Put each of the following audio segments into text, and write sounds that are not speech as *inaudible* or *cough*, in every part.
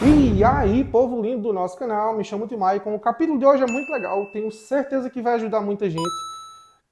E aí, povo lindo do nosso canal, me chamo de Maicon. O capítulo de hoje é muito legal, tenho certeza que vai ajudar muita gente.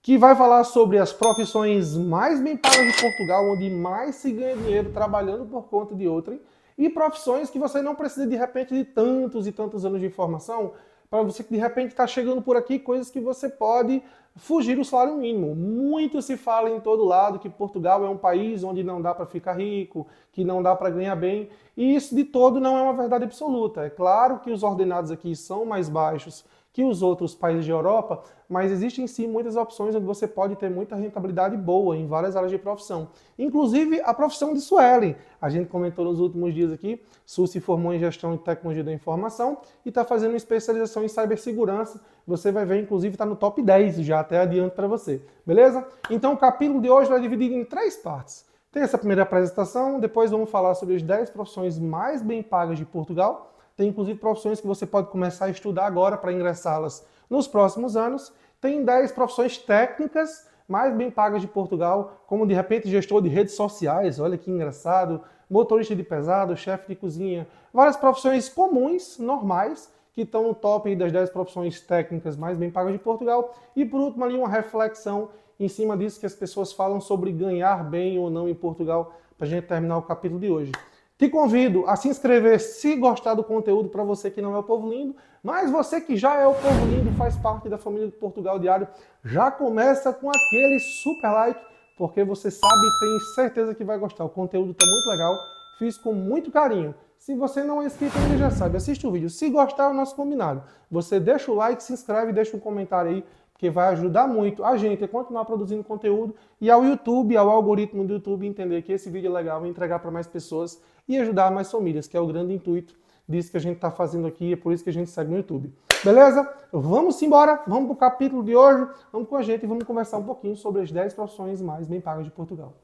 Que vai falar sobre as profissões mais bem pagas de Portugal, onde mais se ganha dinheiro trabalhando por conta de outrem, e profissões que você não precisa de repente de tantos e tantos anos de formação para você que de repente está chegando por aqui, coisas que você pode fugir do salário mínimo. Muito se fala em todo lado que Portugal é um país onde não dá para ficar rico, que não dá para ganhar bem, e isso de todo não é uma verdade absoluta. É claro que os ordenados aqui são mais baixos que os outros países de Europa, mas existem sim muitas opções onde você pode ter muita rentabilidade boa em várias áreas de profissão. Inclusive a profissão de Suelen. A gente comentou nos últimos dias aqui, Su se formou em gestão de tecnologia da informação e está fazendo uma especialização em cibersegurança. Você vai ver, inclusive, está no top 10 já, até adianto para você. Beleza? Então o capítulo de hoje vai dividir em três partes. Tem essa primeira apresentação, depois vamos falar sobre as 10 profissões mais bem pagas de Portugal. Tem inclusive profissões que você pode começar a estudar agora para ingressá-las nos próximos anos. Tem 10 profissões técnicas mais bem pagas de Portugal, como de repente gestor de redes sociais, olha que engraçado, motorista de pesado, chefe de cozinha, várias profissões comuns, normais, que estão no top das 10 profissões técnicas mais bem pagas de Portugal. E por último ali uma reflexão em cima disso que as pessoas falam sobre ganhar bem ou não em Portugal, para a gente terminar o capítulo de hoje. Te convido a se inscrever se gostar do conteúdo para você que não é o Povo Lindo, mas você que já é o Povo Lindo, faz parte da família do Portugal Diário, já começa com aquele super like, porque você sabe e tem certeza que vai gostar. O conteúdo está muito legal, fiz com muito carinho. Se você não é inscrito ainda, já sabe, assiste o vídeo. Se gostar, é o nosso combinado. Você deixa o like, se inscreve, deixa um comentário aí que vai ajudar muito a gente a continuar produzindo conteúdo e ao YouTube, ao algoritmo do YouTube entender que esse vídeo é legal e entregar para mais pessoas e ajudar mais famílias, que é o grande intuito disso que a gente está fazendo aqui, é por isso que a gente segue no YouTube. Beleza? Vamos embora, vamos para o capítulo de hoje, vamos com a gente e vamos conversar um pouquinho sobre as 10 profissões mais bem pagas de Portugal.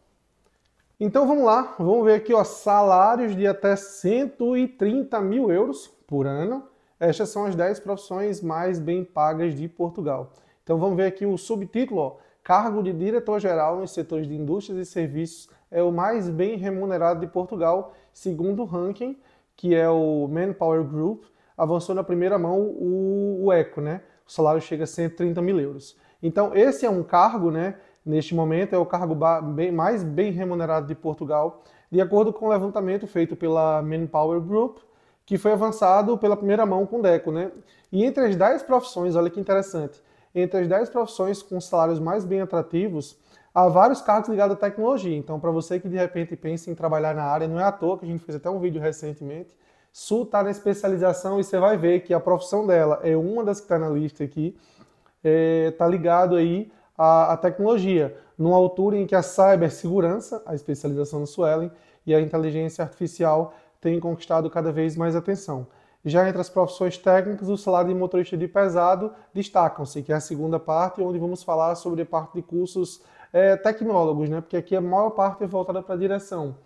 Então vamos lá, vamos ver aqui ó, salários de até 130 mil euros por ano. Estas são as 10 profissões mais bem pagas de Portugal. Então vamos ver aqui o subtítulo, ó, cargo de diretor-geral nos setores de indústrias e serviços é o mais bem remunerado de Portugal, segundo o ranking, que é o Manpower Group, avançou na primeira mão o, o Eco, né? O salário chega a 130 mil euros. Então, esse é um cargo, né? Neste momento, é o cargo bem, mais bem remunerado de Portugal, de acordo com o levantamento feito pela Manpower Group, que foi avançado pela primeira mão com o Deco, né? E entre as 10 profissões, olha que interessante, entre as 10 profissões com salários mais bem atrativos, há vários cargos ligados à tecnologia. Então, para você que de repente pensa em trabalhar na área, não é à toa que a gente fez até um vídeo recentemente. Sul está na especialização e você vai ver que a profissão dela é uma das que está na lista aqui, está é, tá ligado aí à, à, tecnologia, numa altura em que a cibersegurança, a especialização do Suelen, e a inteligência artificial têm conquistado cada vez mais atenção. Já entre as profissões técnicas, o salário de motorista de pesado destacam-se, que é a segunda parte, onde vamos falar sobre a parte de cursos é, tecnólogos, né? Porque aqui a maior parte é voltada para direção.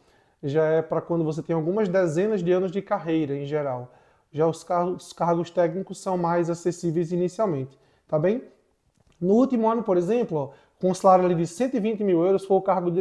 Já é para quando você tem algumas dezenas de anos de carreira em geral. Já os cargos, os cargos técnicos são mais acessíveis inicialmente, tá bem? No último ano, por exemplo, ó, com um salário de 120 mil euros, foi o cargo de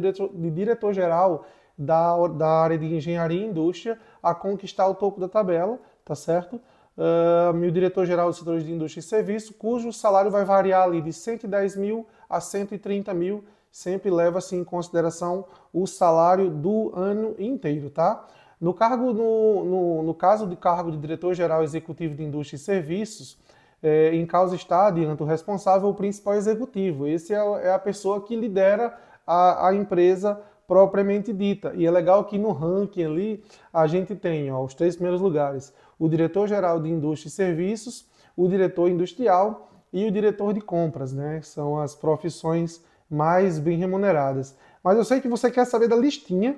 diretor-geral da, da área de engenharia e indústria a conquistar o topo da tabela, tá certo? Uh, o diretor-geral dos setores de indústria e serviço, cujo salário vai variar ali de 110 mil a 130 mil, sempre leva-se assim, em consideração o salário do ano inteiro, tá? No, cargo, no, no, no caso do cargo de diretor-geral executivo de indústria e serviços, é, em causa está adiante o responsável, o principal executivo. Esse é, é a pessoa que lidera a, a, empresa propriamente dita. E é legal que no ranking ali a gente tem ó, os três primeiros lugares: o diretor-geral de indústria e serviços, o diretor industrial e o diretor de compras, né? São as profissões mais bem remuneradas. Mas eu sei que você quer saber da listinha,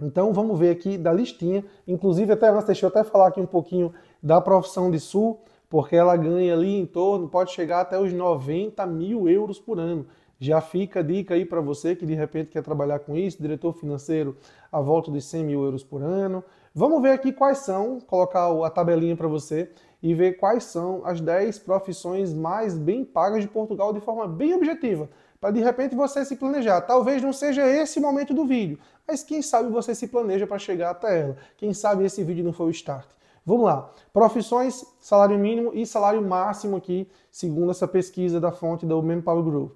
então vamos ver aqui da listinha. Inclusive, até deixa eu até falar aqui um pouquinho da profissão de Sul, porque ela ganha ali em torno, pode chegar até os 90 mil euros por ano. Já fica a dica aí para você que de repente quer trabalhar com isso, diretor financeiro a volta dos 100 mil euros por ano. Vamos ver aqui quais são, colocar a tabelinha para você e ver quais são as 10 profissões mais bem pagas de Portugal de forma bem objetiva. Para de repente você se planejar. Talvez não seja esse momento do vídeo, mas quem sabe você se planeja para chegar até ela. Quem sabe esse vídeo não foi o start. Vamos lá. Profissões, salário mínimo e salário máximo aqui, segundo essa pesquisa da fonte do Manpower Group.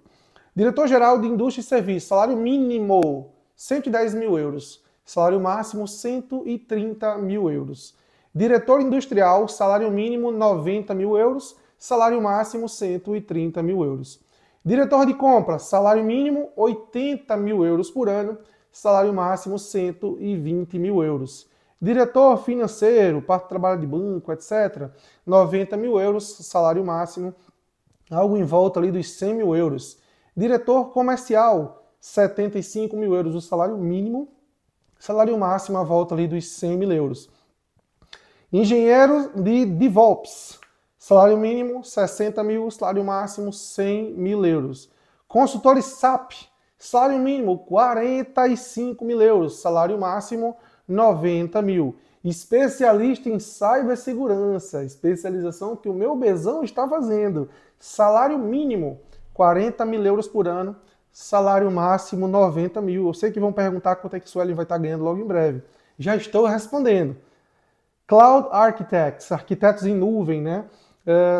Diretor-geral de Indústria e serviço. salário mínimo 110 mil euros. Salário máximo 130 mil euros. Diretor industrial, salário mínimo 90 mil euros. Salário máximo 130 mil euros. Diretor de compra, salário mínimo 80 mil euros por ano, salário máximo 120 mil euros. Diretor financeiro, parte de trabalho de banco, etc., 90 mil euros, salário máximo, algo em volta ali dos 100 mil euros. Diretor comercial, 75 mil euros, o salário mínimo, salário máximo a volta ali dos 100 mil euros. Engenheiro de DevOps, Salário mínimo, 60 mil. Salário máximo, 100 mil euros. Consultores SAP, salário mínimo, 45 mil euros. Salário máximo, 90 mil. Especialista em cibersegurança, especialização que o meu besão está fazendo. Salário mínimo, 40 mil euros por ano. Salário máximo, 90 mil. Eu sei que vão perguntar quanto é que o Suelen vai estar ganhando logo em breve. Já estou respondendo. Cloud Architects, arquitetos em nuvem, né?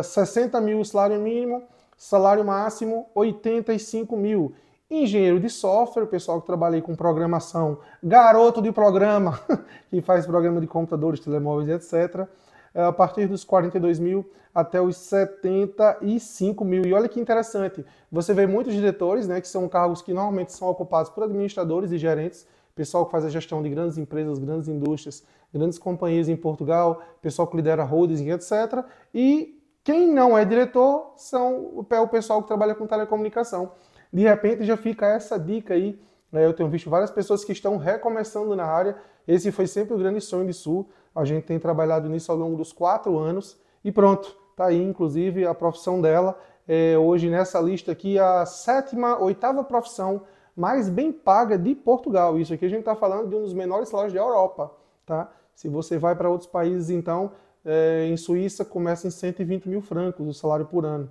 60 eh, mil o salário mínimo, salário máximo 85 mil. Engenheiro de software, o pessoal que trabalha com programação, garoto de programa, *laughs* que faz programa de computadores, telemóveis, etc., eh, a partir dos 42 mil até os 75 mil. E olha que interessante, você vê muitos diretores, né, que são cargos que normalmente são ocupados por administradores e gerentes, pessoal que faz a gestão de grandes empresas, grandes indústrias, grandes companhias em Portugal, pessoal que lidera holdings, etc. E quem não é diretor são o pessoal que trabalha com telecomunicação. De repente já fica essa dica aí. Né? Eu tenho visto várias pessoas que estão recomeçando na área. Esse foi sempre o grande sonho de Sul. A gente tem trabalhado nisso ao longo dos quatro anos e pronto. Tá aí, inclusive, a profissão dela. É, hoje nessa lista aqui, a sétima, oitava profissão mais bem paga de Portugal. Isso aqui a gente está falando de um dos menores salários da Europa. Tá? Se você vai para outros países, então, é, em Suíça começa em 120 mil francos o salário por ano.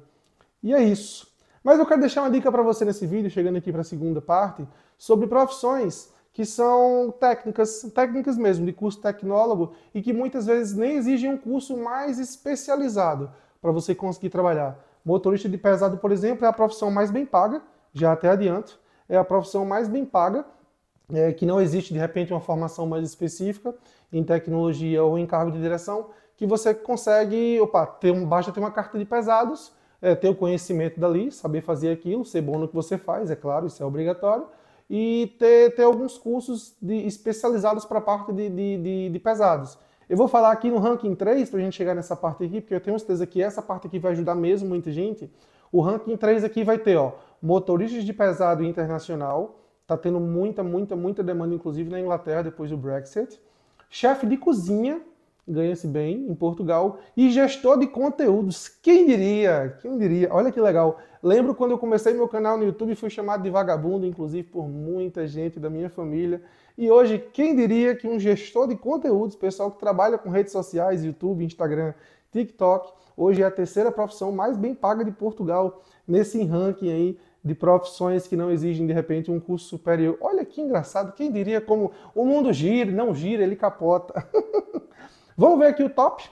E é isso. Mas eu quero deixar uma dica para você nesse vídeo, chegando aqui para a segunda parte, sobre profissões que são técnicas, técnicas mesmo, de curso tecnólogo e que muitas vezes nem exigem um curso mais especializado para você conseguir trabalhar. Motorista de pesado, por exemplo, é a profissão mais bem paga, já até adianto, é a profissão mais bem paga, é, que não existe de repente uma formação mais específica em tecnologia ou em cargo de direção, que você consegue opa, ter um, basta ter uma carta de pesados, é, ter o conhecimento dali, saber fazer aquilo, ser bom no que você faz, é claro, isso é obrigatório, e ter, ter alguns cursos de, especializados para a parte de, de, de, pesados. Eu vou falar aqui no ranking 3, para a gente chegar nessa parte aqui, porque eu tenho certeza que essa parte aqui vai ajudar mesmo muita gente. O ranking 3 aqui vai ter ó, motoristas de pesado internacional, está tendo muita, muita, muita demanda, inclusive na Inglaterra, depois do Brexit. Chefe de cozinha, ganha-se bem em Portugal, e gestor de conteúdos. Quem diria? Quem diria? Olha que legal. Lembro quando eu comecei meu canal no YouTube, fui chamado de vagabundo, inclusive por muita gente da minha família. E hoje, quem diria que um gestor de conteúdos, pessoal que trabalha com redes sociais, YouTube, Instagram, TikTok, hoje é a terceira profissão mais bem paga de Portugal nesse ranking aí de profissões que não exigem de repente um curso superior. Olha que engraçado, quem diria como o mundo gira, não gira, ele capota. *laughs* Vamos ver aqui o top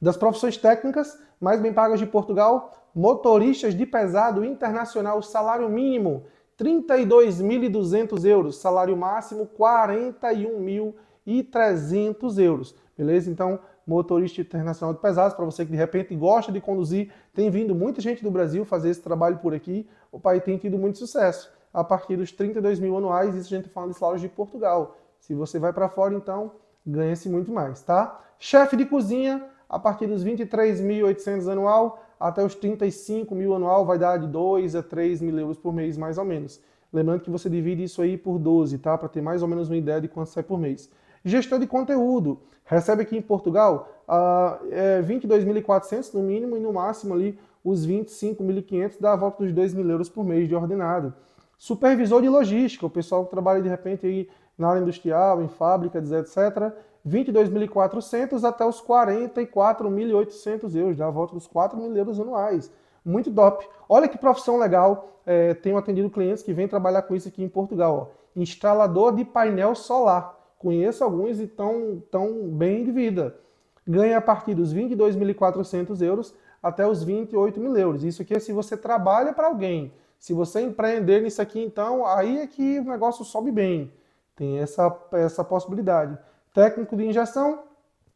das profissões técnicas mais bem pagas de Portugal. Motoristas de pesado internacional, salário mínimo 32.200 euros, salário máximo 41.300 euros. Beleza? Então, motorista internacional de pesados, para você que de repente gosta de conduzir, tem vindo muita gente do Brasil fazer esse trabalho por aqui, o pai tem tido muito sucesso. A partir dos 32 mil anuais, isso a gente tá falando de salários de Portugal. Se você vai para fora, então, ganha-se muito mais, tá? Chefe de cozinha, a partir dos 23.800 anual até os 35 mil anual, vai dar de 2 a 3 mil euros por mês, mais ou menos. Lembrando que você divide isso aí por 12, tá? Para ter mais ou menos uma ideia de quanto sai por mês. Gestor de conteúdo, recebe aqui em Portugal uh, é 22.400 no mínimo e no máximo ali os 25.500 dá a volta dos 2 mil euros por mês de ordenado. Supervisor de logística, o pessoal que trabalha de repente aí na área industrial, em fábricas, etc. 22.400 até os 44.800 euros, dá né? a volta dos 4 mil euros anuais. Muito top. Olha que profissão legal. É, tenho atendido clientes que vêm trabalhar com isso aqui em Portugal. Ó. Instalador de painel solar. Conheço alguns e estão tão bem de vida. Ganha a partir dos 22.400 euros até os 28 mil euros. Isso aqui é se você trabalha para alguém. Se você empreender nisso aqui, então, aí é que o negócio sobe bem. Tem essa, essa possibilidade. Técnico de injeção,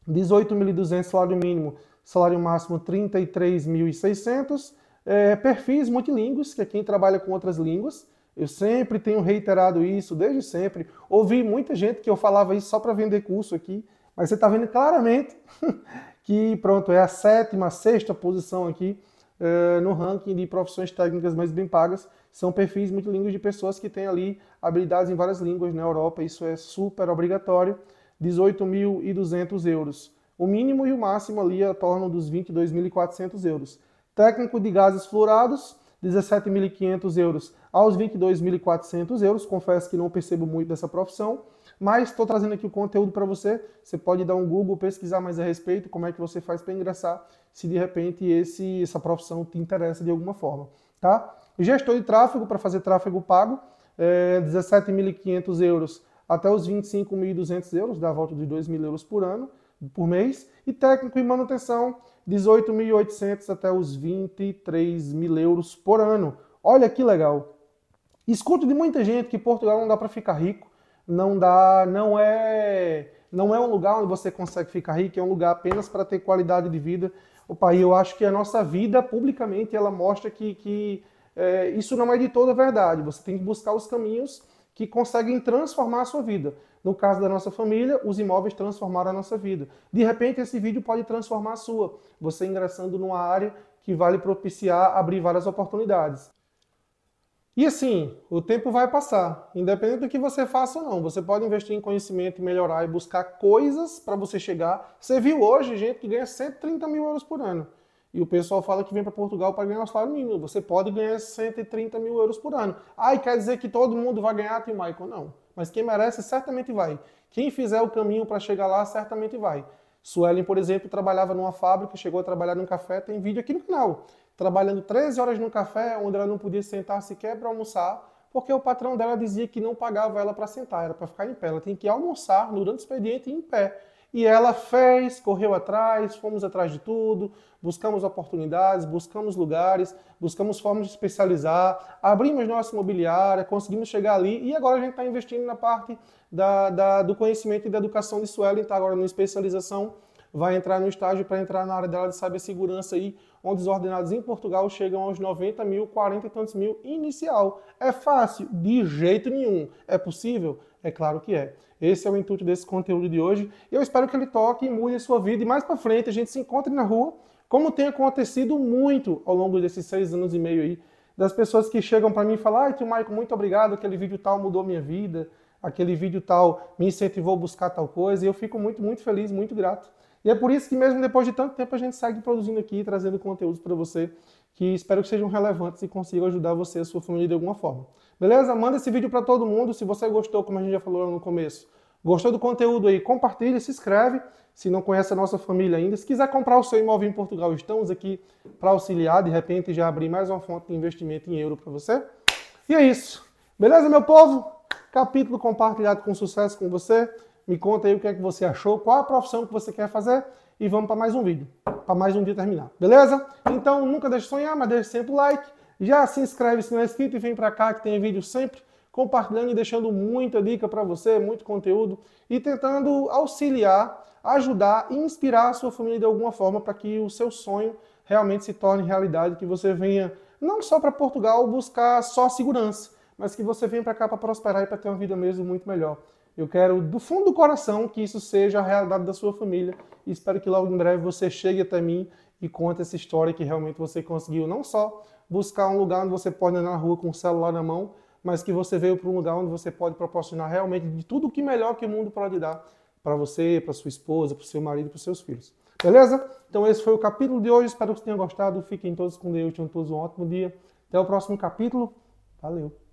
18.200 salário mínimo, salário máximo 33.600. É, perfis multilingües, que é quem trabalha com outras línguas. Eu sempre tenho reiterado isso, desde sempre. Ouvi muita gente que eu falava isso só para vender curso aqui, mas você está vendo claramente *laughs* que, pronto, é a sétima, sexta posição aqui é, no ranking de profissões técnicas mais bem pagas são perfis multilíngues de pessoas que têm ali habilidades em várias línguas na Europa, isso é super obrigatório, 18.200 euros. O mínimo e o máximo ali é torno dos 22.400 euros. Técnico de gases fluorados, 17.500 euros aos 22.400 euros. Confesso que não percebo muito dessa profissão, mas estou trazendo aqui o conteúdo para você. Você pode dar um Google, pesquisar mais a respeito, como é que você faz para ingressar, se de repente esse, essa profissão te interessa de alguma forma, tá? Gestor de tráfego, para fazer tráfego pago, é 17.500 euros até os 25.200 euros, dá a volta de 2.000 euros por ano, por mês. E técnico e manutenção, 18.800 até os 23.000 euros por ano. Olha que legal! Escuto de muita gente que Portugal não dá para ficar rico, não dá, não é, não é um lugar onde você consegue ficar rico, é um lugar apenas para ter qualidade de vida. O país, eu acho que a nossa vida publicamente ela mostra que, que é, isso não é de toda verdade. Você tem que buscar os caminhos que conseguem transformar a sua vida. No caso da nossa família, os imóveis transformaram a nossa vida. De repente, esse vídeo pode transformar a sua. Você ingressando numa área que vai lhe propiciar abrir várias oportunidades. E assim, o tempo vai passar, independente do que você faça ou não. Você pode investir em conhecimento, melhorar e buscar coisas para você chegar. Você viu hoje gente que ganha 130 mil euros por ano. E o pessoal fala que vem para Portugal para ganhar o salário mínimo. Você pode ganhar 130 mil euros por ano. Ah, e quer dizer que todo mundo vai ganhar, Tim Michael? Não. Mas quem merece, certamente vai. Quem fizer o caminho para chegar lá, certamente vai. Suelen, por exemplo, trabalhava numa fábrica, chegou a trabalhar num café, tem vídeo aqui no canal. Trabalhando 13 horas num café, onde ela não podia sentar sequer para almoçar, porque o patrão dela dizia que não pagava ela para sentar, era para ficar em pé. Ela tem que almoçar durante o expediente em pé. E ela fez, correu atrás, fomos atrás de tudo, buscamos oportunidades, buscamos lugares, buscamos formas de especializar, abrimos nossa imobiliária, conseguimos chegar ali e agora a gente está investindo na parte da, da, do conhecimento e da educação de Suelen, está agora na especialização, vai entrar no estágio para entrar na área dela de cibersegurança aí, onde os ordenados em Portugal chegam aos 90 mil, 40 e tantos mil inicial. É fácil? De jeito nenhum. É possível? É claro que é. Esse é o intuito desse conteúdo de hoje. Eu espero que ele toque e mude a sua vida. E mais para frente a gente se encontre na rua, como tem acontecido muito ao longo desses seis anos e meio aí, das pessoas que chegam para mim e falam, ai, tio Maico, muito obrigado, aquele vídeo tal mudou minha vida, aquele vídeo tal me incentivou a buscar tal coisa. E eu fico muito, muito feliz, muito grato. E é por isso que mesmo depois de tanto tempo a gente segue produzindo aqui, trazendo conteúdos para você que espero que sejam relevantes e consigam ajudar você e a sua família de alguma forma. Beleza? Manda esse vídeo para todo mundo. Se você gostou, como a gente já falou no começo, gostou do conteúdo aí, compartilha, se inscreve. Se não conhece a nossa família ainda, se quiser comprar o seu imóvel em Portugal, estamos aqui para auxiliar. De repente, já abrir mais uma fonte de investimento em euro para você. E é isso. Beleza, meu povo? Capítulo compartilhado com sucesso com você. Me conta aí o que é que você achou, qual a profissão que você quer fazer e vamos para mais um vídeo, para mais um dia terminar. Beleza? Então, nunca deixe de sonhar, mas deixe sempre o like já se inscreve se não é inscrito e vem para cá que tem vídeo sempre compartilhando e deixando muita dica para você, muito conteúdo e tentando auxiliar, ajudar e inspirar a sua família de alguma forma para que o seu sonho realmente se torne realidade, que você venha não só para Portugal buscar só segurança, mas que você venha para cá para prosperar e para ter uma vida mesmo muito melhor. Eu quero do fundo do coração que isso seja a realidade da sua família e espero que logo em breve você chegue até mim e conte essa história que realmente você conseguiu não só buscar um lugar onde você pode andar na rua com o celular na mão, mas que você veio para um lugar onde você pode proporcionar realmente de tudo o que melhor que o mundo pode dar para você, para sua esposa, para o seu marido, para os seus filhos. Beleza? Então esse foi o capítulo de hoje. Espero que vocês tenham gostado. Fiquem todos com Deus. Tenham todos um ótimo dia. Até o próximo capítulo. Valeu!